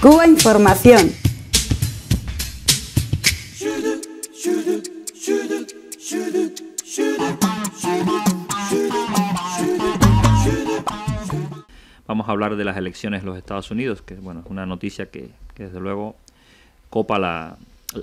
Cuba Información. Vamos a hablar de las elecciones en los Estados Unidos, que bueno, es una noticia que, que desde luego copa la,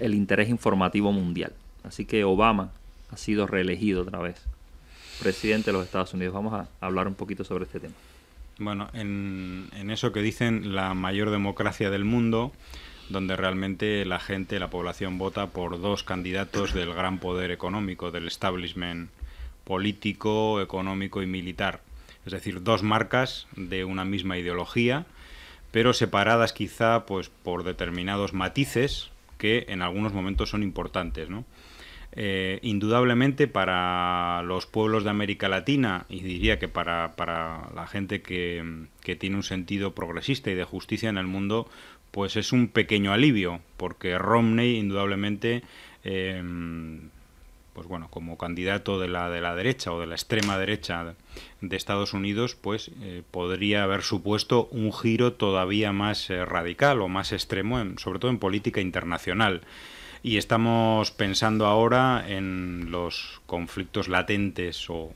el interés informativo mundial. Así que Obama ha sido reelegido otra vez, presidente de los Estados Unidos. Vamos a hablar un poquito sobre este tema. Bueno, en, en eso que dicen la mayor democracia del mundo, donde realmente la gente, la población vota por dos candidatos del gran poder económico, del establishment político, económico y militar. Es decir, dos marcas de una misma ideología, pero separadas quizá pues, por determinados matices que en algunos momentos son importantes. ¿no? Eh, indudablemente para los pueblos de América Latina y diría que para, la gente que, tiene un sentido progresista y de justicia en el mundo, pues es un pequeño alivio, porque Romney indudablemente, em, pues bueno, como candidato de la, de la derecha o de la extrema derecha de Estados Unidos, pues eh, podría haber supuesto un giro todavía más eh, radical o más extremo, sobre todo en política internacional. Y estamos pensando ahora en los conflictos latentes o,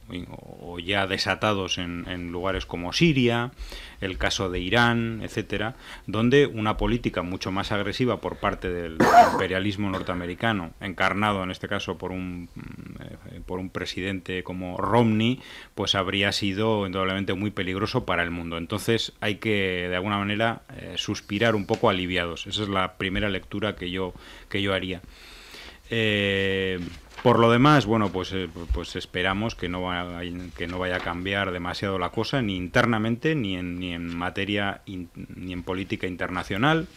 ya desatados en, en, lugares como Siria, el caso de Irán, etcétera, donde una política mucho más agresiva por parte del imperialismo norteamericano, encarnado en este caso por un por un presidente como Romney, pues habría sido indudablemente muy peligroso para el mundo. Entonces hay que, de alguna manera, eh, suspirar un poco aliviados. Esa es la primera lectura que yo, que yo haría. Eh, por lo demás, bueno, pues, eh, pues esperamos que no, vaya, que no vaya a cambiar demasiado la cosa, ni internamente, ni en, ni en materia, ni en política internacional.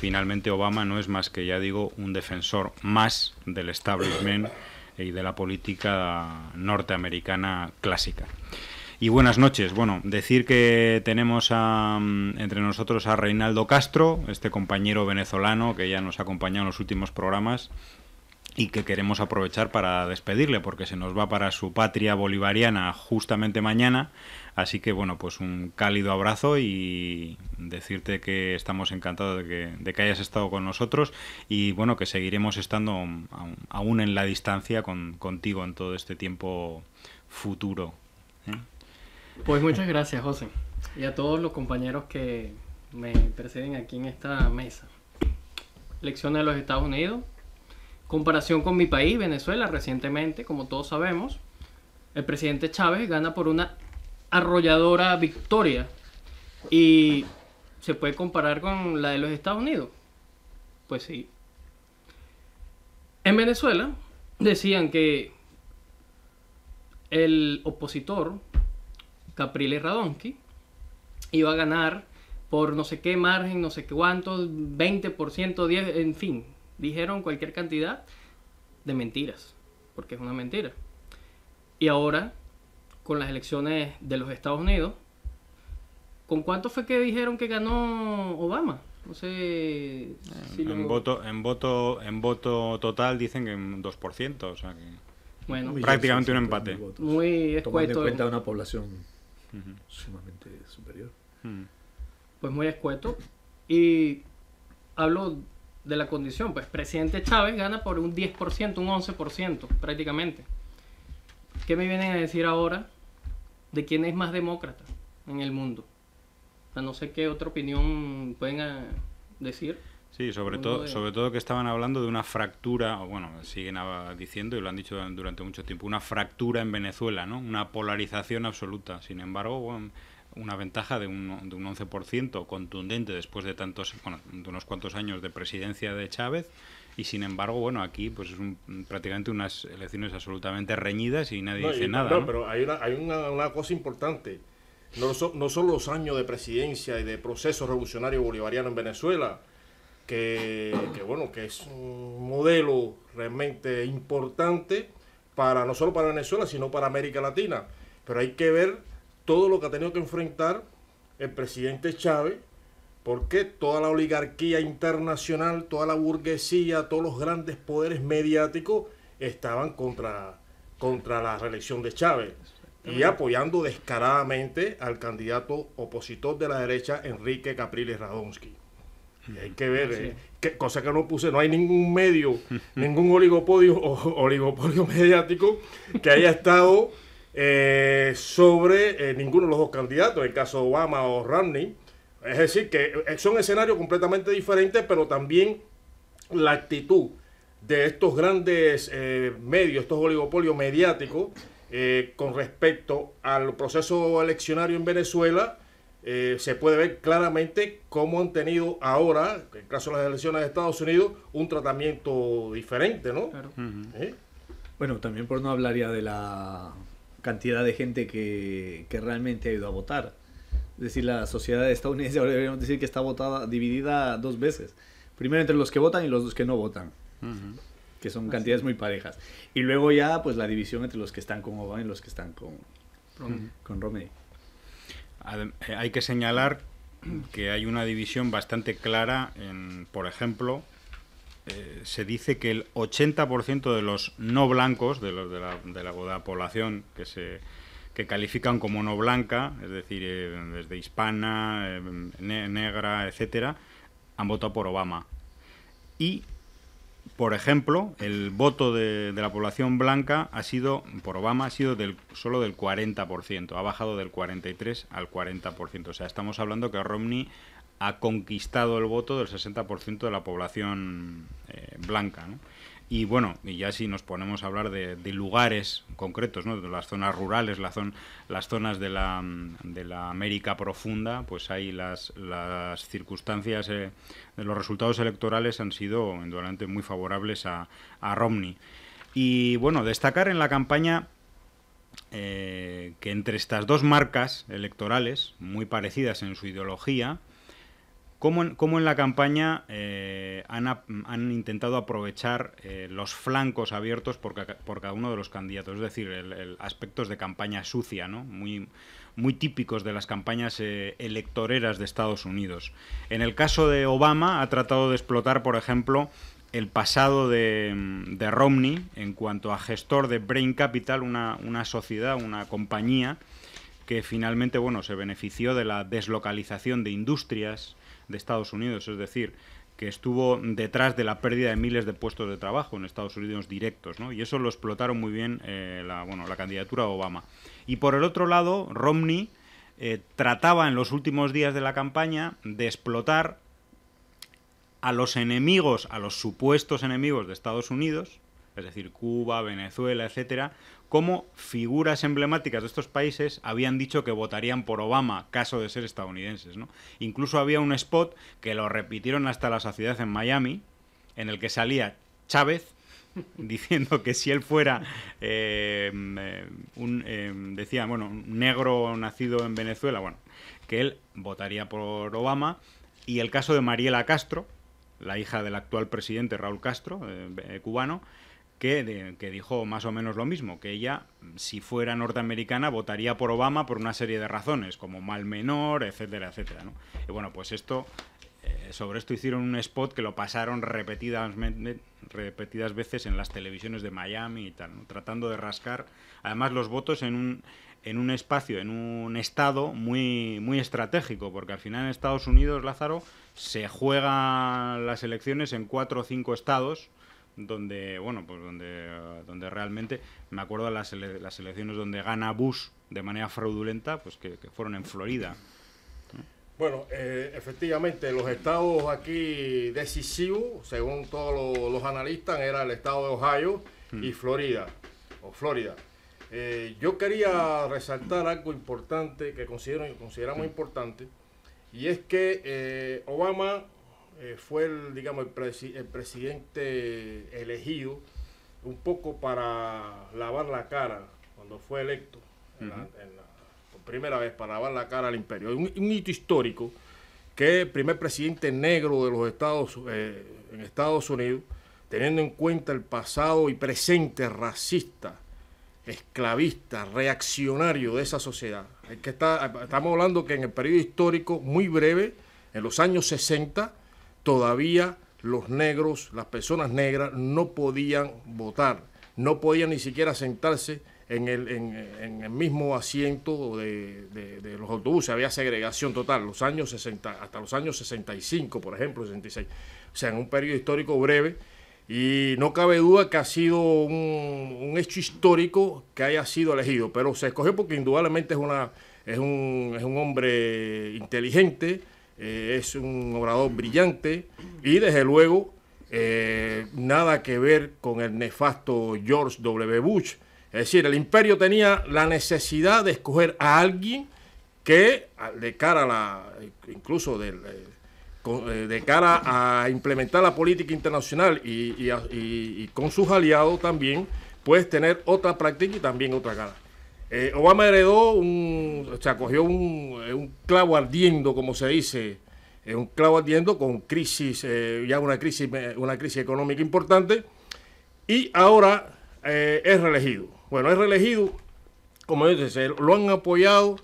Finalmente, Obama no es más que, ya digo, un defensor más del establishment y de la política norteamericana clásica. Y buenas noches. Bueno, decir que tenemos a, mm, entre nosotros a Reinaldo Castro, este compañero venezolano que ya nos ha acompañado en los últimos programas y que queremos aprovechar para despedirle porque se nos va para su patria bolivariana justamente mañana. Así que bueno, pues un cálido abrazo y decirte que estamos encantados de que, de hayas estado con nosotros y bueno, que seguiremos estando aún, en la distancia con, contigo en todo este tiempo futuro. ¿eh? Pues muchas gracias, José, y a todos los compañeros que me preceden aquí en esta mesa. Lección de los Estados Unidos, Comparación con mi país, Venezuela, recientemente, como todos sabemos, el presidente Chávez gana por una arrolladora victoria y se puede comparar con la de los Estados Unidos. Pues sí. En Venezuela decían que el opositor Capriles Radonsky iba a ganar por no sé qué margen, no sé qué cuánto, 20%, 10, en fin, dijeron cualquier cantidad de mentiras, porque es una mentira. Y ahora, con las elecciones de los Estados Unidos, ¿con cuánto fue que dijeron que ganó Obama? No sé si en, voto en voto en voto total dicen que un 2%, o sea que bueno, prácticamente un empate. Muy escueto. en cuenta ¿eh? una población sumamente superior. Mm. Pues muy escueto y hablo de la condición. Pues presidente Chávez gana por un 10%, un 11% prácticamente. ¿Qué me vienen a decir ahora de quién es más demócrata en el mundo? a no sé qué otra opinión pueden eh, decir. Sí, sobre todo, sobre todo que estaban hablando de una fractura, o bueno, siguen diciendo y lo han dicho durante mucho tiempo, una fractura en Venezuela, ¿no? Una polarización absoluta. Sin embargo, una ventaja de un, de un 11% contundente después de tantos, unos cuantos años de presidencia de Chávez y sin embargo, bueno, aquí pues es prácticamente unas elecciones absolutamente reñidas y nadie dice nada. No, pero hay, una, hay una, cosa importante. No, no son los años de presidencia y de proceso revolucionario bolivariano en Venezuela, que, que, bueno, que es un modelo realmente importante para no solo para Venezuela, sino para América Latina. Pero hay que ver todo lo que ha tenido que enfrentar el presidente Chávez, porque toda la oligarquía internacional, toda la burguesía, todos los grandes poderes mediáticos estaban contra, contra la reelección de Chávez y apoyando descaradamente al candidato opositor de la derecha, Enrique Capriles Radonsky. Y hay que ver, eh, cosa que no puse, no hay ningún medio, ningún oligopodio o, oligopolio mediático que haya estado eh, sobre eh, ninguno de los dos candidatos, en el caso de Obama o Romney. Es decir, que eh, son escenarios completamente diferentes, pero también la actitud de estos grandes medios, estos oligopolios mediáticos, con respecto al proceso eleccionario en Venezuela, se puede ver claramente cómo han tenido ahora, en el caso de las elecciones de Estados Unidos, un tratamiento diferente, ¿no? Bueno, también por no hablar ya de la cantidad de gente que, que realmente ha ido a votar. Es decir, la sociedad estadounidense ahora deberíamos decir que está votada, dividida dos veces. Primero entre los que votan y los que no votan. Que son cantidades muy parejas. Y luego ya, pues la división entre los que están con Obama y los que están con, con Romney. Eh, hay que señalar que hay una división bastante clara en, por ejemplo, eh, se dice que el 80% de los no blancos, de, los, de, la, de, la, población que se que califican como no blanca, es decir, eh, desde hispana, eh, negra, etcétera, han votado por Obama. Y, por ejemplo, el voto de, de, la población blanca ha sido, por Obama, ha sido del, solo del 40%, ha bajado del 43 al 40%. O sea, estamos hablando que Romney ha conquistado el voto del 60% de la población eh, blanca. Y bueno, y ya si nos ponemos a hablar de, lugares concretos, ¿no? de las zonas rurales, la zon, las zonas de la, mm, de la, América profunda, pues ahí las, las circunstancias eh, de los resultados electorales han sido indudablemente muy favorables a, a Romney. Y bueno, destacar en la campaña eh, que entre estas dos marcas electorales, muy parecidas en su ideología, ¿Cómo en, la campaña eh, han, intentado aprovechar eh, los flancos abiertos por, por, cada uno de los candidatos? Es decir, aspectos de campaña sucia, Muy, típicos de las campañas eh, electoreras de Estados Unidos. En el caso de Obama ha tratado de explotar, por ejemplo, el pasado de, Romney en cuanto a gestor de Brain Capital, una, sociedad, una compañía que finalmente bueno, se benefició de la deslocalización de industrias, de Estados Unidos, es decir, que estuvo detrás de la pérdida de miles de puestos de trabajo en Estados Unidos directos, ¿no? Y eso lo explotaron muy bien eh, la, bueno, la candidatura de Obama. Y por el otro lado, Romney eh, trataba en los últimos días de la campaña de explotar a los enemigos, a los supuestos enemigos de Estados Unidos, es decir, Cuba, Venezuela, etcétera, cómo figuras emblemáticas de estos países habían dicho que votarían por Obama, caso de ser estadounidenses. ¿no? Incluso había un spot que lo repitieron hasta la saciedad en Miami, en el que salía Chávez diciendo que si él fuera eh, mm, eh, un eh, decía bueno un negro nacido en Venezuela bueno que él votaría por Obama y el caso de Mariela Castro la hija del actual presidente Raúl Castro cubano que, dijo más o menos lo mismo, que ella, si fuera norteamericana, votaría por Obama por una serie de razones, como mal menor, etcétera, etcétera. ¿no? Y bueno, pues esto eh, sobre esto hicieron un spot que lo pasaron repetidas, repetidas veces en las televisiones de Miami y tal, tratando de rascar además los votos en un, en un espacio, en un estado muy, muy estratégico, porque al final en Estados Unidos, Lázaro, se juegan las elecciones en cuatro o cinco estados donde, bueno, pues donde, donde realmente, me acuerdo de las, las elecciones donde gana Bush de manera fraudulenta, pues que, fueron en Florida. Bueno, eh, efectivamente, los estados aquí decisivos, según todos los, analistas, era el estado de Ohio y mm. Florida, o Florida. Eh, yo quería resaltar algo importante que considero, consideramos importante, y es que eh, Obama eh, fue el, digamos, el, presidente elegido un poco para lavar la cara cuando fue electo, por primera vez, para lavar la cara al imperio. Un, un hito histórico que el primer presidente negro de los Estados, eh, en Estados Unidos, teniendo en cuenta el pasado y presente racista, esclavista, reaccionario de esa sociedad. que estamos hablando que en el periodo histórico muy breve, en los años 60, todavía los negros, las personas negras, no podían votar, no podían ni siquiera sentarse en el, en, el mismo asiento de, los autobuses, había segregación total, los años 60, hasta los años 65, por ejemplo, 66, o sea, en un periodo histórico breve, y no cabe duda que ha sido un, un hecho histórico que haya sido elegido, pero se escogió porque indudablemente es, una, es, un, es un hombre inteligente, eh, es un obrador brillante y desde luego eh, nada que ver con el nefasto George W. Bush. Es decir, el imperio tenía la necesidad de escoger a alguien que de cara a la, incluso eh, de cara a implementar la política internacional y, y, con sus aliados también, puedes tener otra práctica y también otra cara. Eh, Obama heredó un, o sea, cogió un, eh, clavo ardiendo, como se dice, eh, un clavo ardiendo con crisis, ya una crisis, una crisis económica importante, y ahora es reelegido. Bueno, es reelegido, como dices, lo han apoyado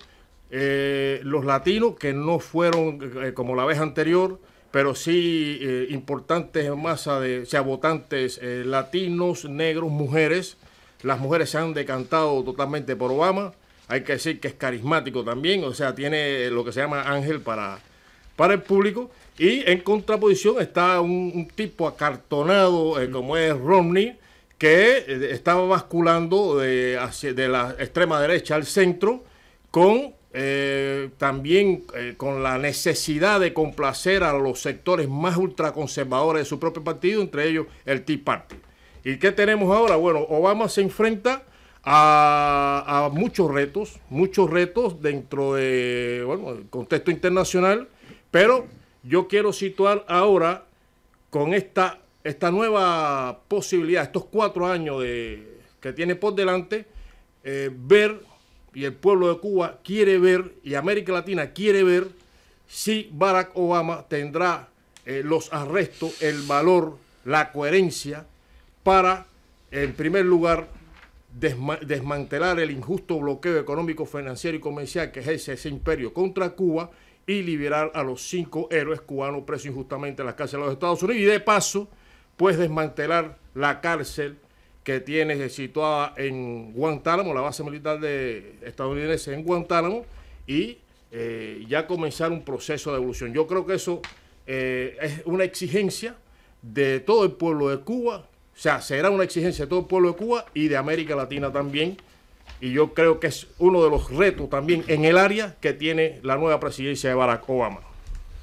los latinos que no fueron como la vez anterior, pero sí importantes en masa de, sea, votantes latinos, negros, mujeres las mujeres se han decantado totalmente por Obama. Hay que decir que es carismático también, o sea, tiene lo que se llama ángel para, para el público. Y en contraposición está un, tipo acartonado eh, mm. como es Romney, que eh, estaba basculando de, de la extrema derecha al centro con eh, también con la necesidad de complacer a los sectores más ultraconservadores de su propio partido, entre ellos el Tea Party. ¿Y qué tenemos ahora? Bueno, Obama se enfrenta a, muchos retos, muchos retos dentro de, contexto internacional, pero yo quiero situar ahora con esta, esta nueva posibilidad, estos cuatro años que tiene por delante, eh, ver, y el pueblo de Cuba quiere ver, y América Latina quiere ver, si Barack Obama tendrá eh, los arrestos, el valor, la coherencia, para, en primer lugar, desmantelar el injusto bloqueo económico, financiero y comercial que ejerce ese imperio contra Cuba y liberar a los cinco héroes cubanos presos injustamente en las cárceles de los Estados Unidos. Y de paso, pues desmantelar la cárcel que tiene situada en Guantánamo, la base militar de estadounidense en Guantánamo, y eh, ya comenzar un proceso de evolución. Yo creo que eso eh, es una exigencia de todo el pueblo de Cuba o sea, será una exigencia de todo el pueblo de Cuba y de América Latina también. Y yo creo que es uno de los retos también en el área que tiene la nueva presidencia de Barack Obama.